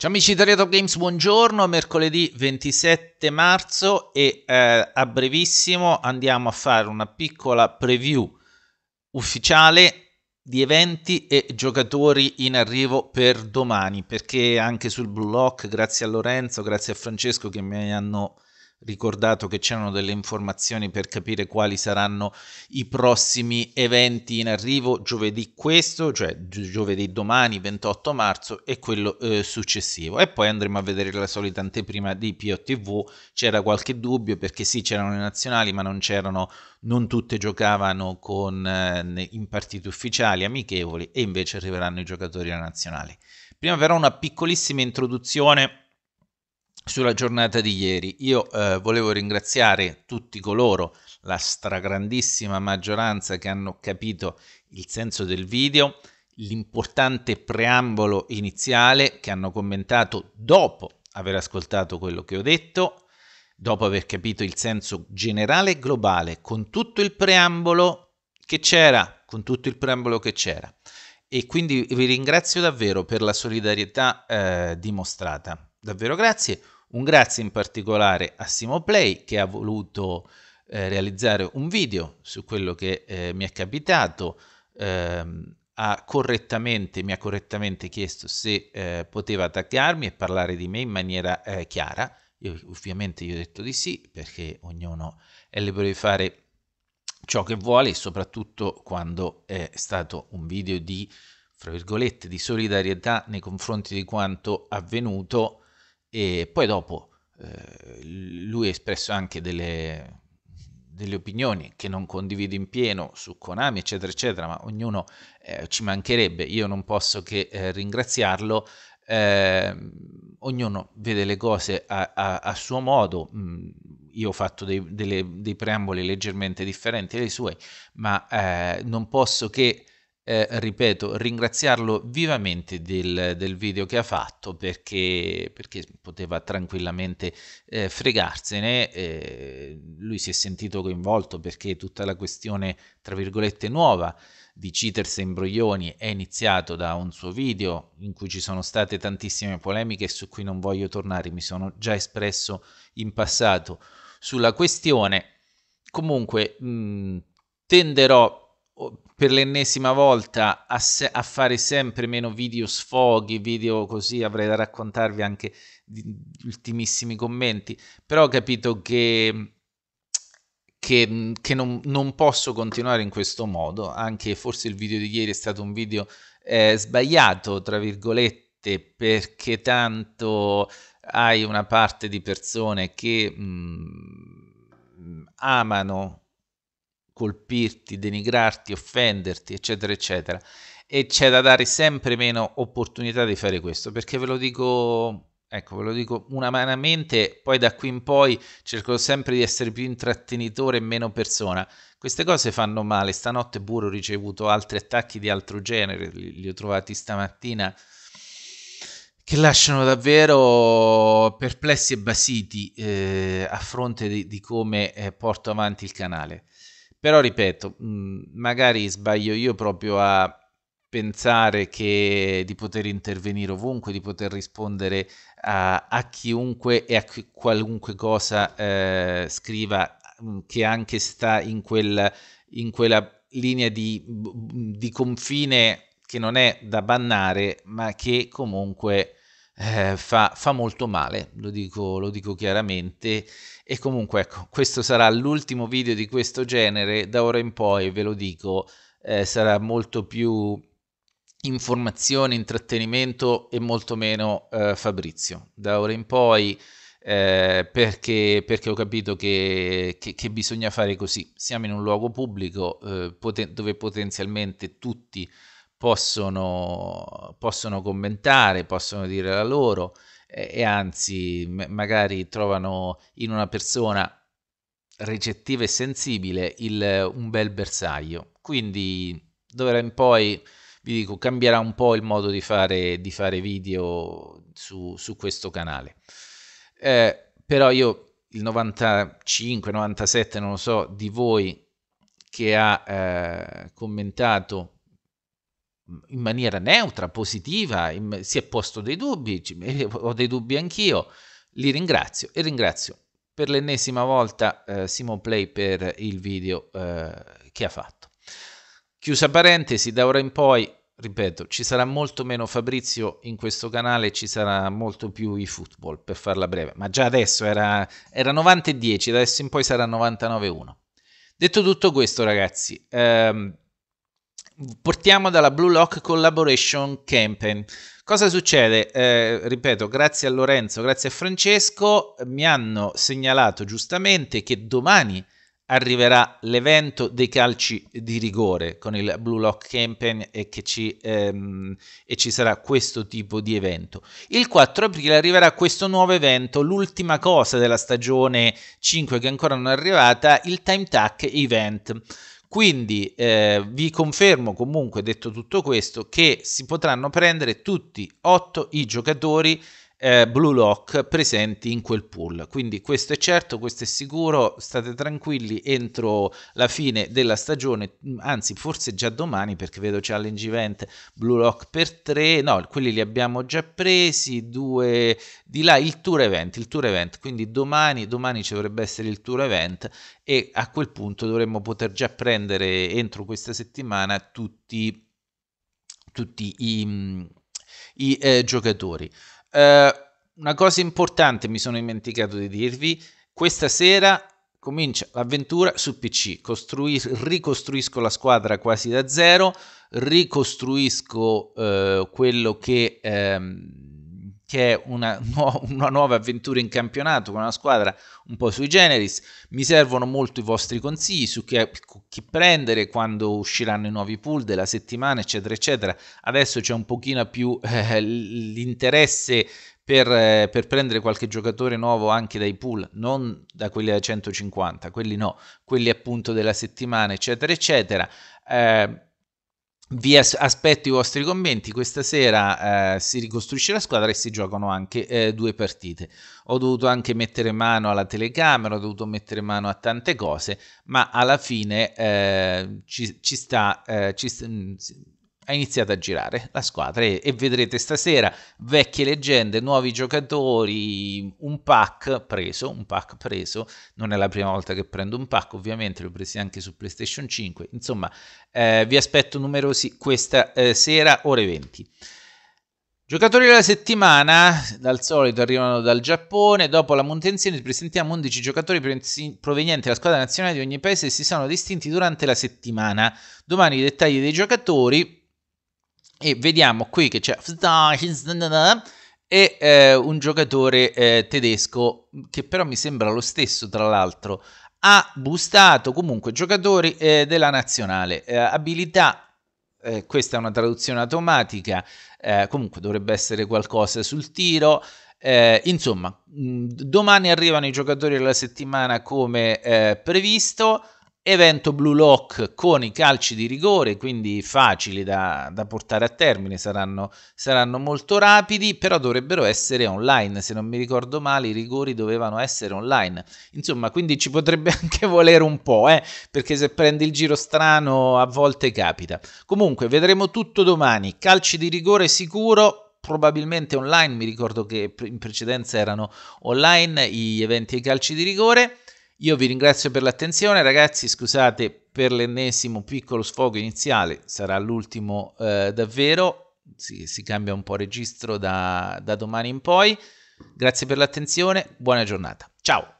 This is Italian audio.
Ciao amici di Retro Games, buongiorno, mercoledì 27 marzo e eh, a brevissimo andiamo a fare una piccola preview ufficiale di eventi e giocatori in arrivo per domani, perché anche sul Blue Lock, grazie a Lorenzo, grazie a Francesco che mi hanno ricordato che c'erano delle informazioni per capire quali saranno i prossimi eventi in arrivo giovedì questo, cioè giovedì domani 28 marzo e quello eh, successivo. E poi andremo a vedere la solita anteprima di POTV, c'era qualche dubbio perché sì c'erano le nazionali ma non c'erano, non tutte giocavano con, eh, in partite ufficiali, amichevoli e invece arriveranno i giocatori alla nazionale. Prima però una piccolissima introduzione sulla giornata di ieri. Io eh, volevo ringraziare tutti coloro, la stragrandissima maggioranza che hanno capito il senso del video, l'importante preambolo iniziale che hanno commentato dopo aver ascoltato quello che ho detto, dopo aver capito il senso generale e globale con tutto il preambolo che c'era, con tutto il preambolo che c'era. E quindi vi ringrazio davvero per la solidarietà eh, dimostrata. Davvero grazie. Un grazie in particolare a Simo Play che ha voluto eh, realizzare un video su quello che eh, mi è capitato. Eh, ha correttamente, mi ha correttamente chiesto se eh, poteva attaccarmi e parlare di me in maniera eh, chiara. Io, ovviamente io ho detto di sì, perché ognuno è libero di fare ciò che vuole, soprattutto quando è stato un video di, fra virgolette, di solidarietà nei confronti di quanto avvenuto e poi dopo eh, lui ha espresso anche delle, delle opinioni che non condivido in pieno su Konami, eccetera, eccetera, ma ognuno eh, ci mancherebbe, io non posso che eh, ringraziarlo. Eh, ognuno vede le cose a, a, a suo modo. Mm, io ho fatto dei, delle, dei, preamboli leggermente differenti dai suoi, ma eh, non posso che eh, ripeto, ringraziarlo vivamente del, del, video che ha fatto perché, perché poteva tranquillamente eh, fregarsene, eh, lui si è sentito coinvolto perché tutta la questione, tra virgolette, nuova di cheaters e imbroglioni è iniziato da un suo video in cui ci sono state tantissime polemiche su cui non voglio tornare, mi sono già espresso in passato sulla questione. Comunque mh, tenderò per l'ennesima volta a, se- a, fare sempre meno video sfoghi, video così, avrei da raccontarvi anche gli ultimissimi commenti, però ho capito che, che, che non, non, posso continuare in questo modo, anche forse il video di ieri è stato un video eh, sbagliato, tra virgolette, perché tanto hai una parte di persone che mh, mm, amano colpirti, denigrarti, offenderti, eccetera, eccetera. E c'è da dare sempre meno opportunità di fare questo, perché ve lo dico, ecco, ve lo dico umanamente, poi da qui in poi cerco sempre di essere più intrattenitore e meno persona. Queste cose fanno male. Stanotte pure ho ricevuto altri attacchi di altro genere, li, li ho trovati stamattina che lasciano davvero perplessi e basiti eh, a fronte di, di come eh, porto avanti il canale. Però ripeto, mm, magari sbaglio io proprio a pensare che di poter intervenire ovunque, di poter rispondere a, a chiunque e a chi, qualunque cosa eh, scriva mm, che anche sta in, quel, in quella linea di, mm, di confine che non è da bannare, ma che comunque eh, fa, fa, molto male, lo dico, lo dico chiaramente. E comunque, ecco, questo sarà l'ultimo video di questo genere. Da ora in poi, ve lo dico, eh, sarà molto più informazione, intrattenimento e molto meno eh, Fabrizio. Da ora in poi. Eh, perché, perché, ho capito che, che, che, bisogna fare così. Siamo in un luogo pubblico eh, poten- dove potenzialmente tutti possono, possono commentare, possono dire la loro e, e anzi m- magari trovano in una persona recettiva e sensibile il, un bel bersaglio. Quindi d'ora in poi vi dico cambierà un po' il modo di fare, di fare video su, su, questo canale. Eh, però io il 95, 97, non lo so, di voi che ha eh, commentato in maniera neutra, positiva, in, si è posto dei dubbi, eh, ho dei dubbi anch'io, li ringrazio e ringrazio per l'ennesima volta eh, Simon Play per il video eh, che ha fatto. Chiusa parentesi, da ora in poi, ripeto, ci sarà molto meno Fabrizio in questo canale, ci sarà molto più i football, per farla breve, ma già adesso era, era 90 e 10, da adesso in poi sarà 99 e 1. Detto tutto questo, ragazzi, ehm, portiamo dalla Blue Lock Collaboration Campaign. Cosa succede? Eh, ripeto, grazie a Lorenzo, grazie a Francesco, mi hanno segnalato giustamente che domani arriverà l'evento dei calci di rigore con il Blue Lock Campaign e, che ci, ehm, e ci sarà questo tipo di evento. Il 4 aprile arriverà questo nuovo evento, l'ultima cosa della stagione 5 che ancora non è arrivata, il Time Tack Event. Quindi eh, vi confermo comunque, detto tutto questo, che si potranno prendere tutti 8 i giocatori eh, Blue Lock presenti in quel pool. Quindi questo è certo, questo è sicuro, state tranquilli entro la fine della stagione, anzi forse già domani perché vedo Challenge Event Blue Lock per tre. no, quelli li abbiamo già presi, due di là il tour event, il tour event, quindi domani, domani ci dovrebbe essere il tour event e a quel punto dovremmo poter già prendere entro questa settimana tutti tutti i, i eh, giocatori. Eh, una cosa importante mi sono dimenticato di dirvi, questa sera comincia l'avventura su PC, Costruis- ricostruisco la squadra quasi da zero, ricostruisco eh, quello che... Ehm, che è una, nu- una, nuova avventura in campionato con una squadra un po' sui generis. Mi servono molto i vostri consigli su chi, chi prendere, quando usciranno i nuovi pool della settimana, eccetera, eccetera. Adesso c'è un pochino più eh, l'interesse per, per, prendere qualche giocatore nuovo anche dai pool, non da quelli da 150, quelli no, quelli appunto della settimana, eccetera, eccetera. Eh, vi as- aspetto i vostri commenti, questa sera eh, si ricostruisce la squadra e si giocano anche eh, due partite. Ho dovuto anche mettere mano alla telecamera, ho dovuto mettere mano a tante cose, ma alla fine eh, ci, ci, sta, eh, ci sta mm, ha iniziato a girare la squadra e, e, vedrete stasera vecchie leggende, nuovi giocatori, un pack preso, un pack preso, non è la prima volta che prendo un pack ovviamente, l'ho preso anche su PlayStation 5, insomma eh, vi aspetto numerosi questa eh, sera ore 20. Giocatori della settimana, dal solito arrivano dal Giappone, dopo la manutenzione presentiamo 11 giocatori provenienti dalla squadra nazionale di ogni paese e si sono distinti durante la settimana. Domani i dettagli dei giocatori, e vediamo qui che c'è e eh, un giocatore eh, tedesco che però mi sembra lo stesso tra l'altro ha bustato comunque giocatori eh, della nazionale eh, abilità eh, questa è una traduzione automatica eh, comunque dovrebbe essere qualcosa sul tiro insomma mh, domani arrivano i giocatori della settimana come previsto evento Blue Lock con i calci di rigore, quindi facili da, da portare a termine, saranno, saranno, molto rapidi, però dovrebbero essere online, se non mi ricordo male i rigori dovevano essere online, insomma quindi ci potrebbe anche volere un po', eh? perché se prendi il giro strano a volte capita. Comunque vedremo tutto domani, calci di rigore sicuro, probabilmente online, mi ricordo che in precedenza erano online gli eventi ai calci di rigore. Io vi ringrazio per l'attenzione, ragazzi. Scusate per l'ennesimo piccolo sfogo iniziale, sarà l'ultimo eh, davvero. Si, si, cambia un po' registro da, da domani in poi. Grazie per l'attenzione, buona giornata. Ciao.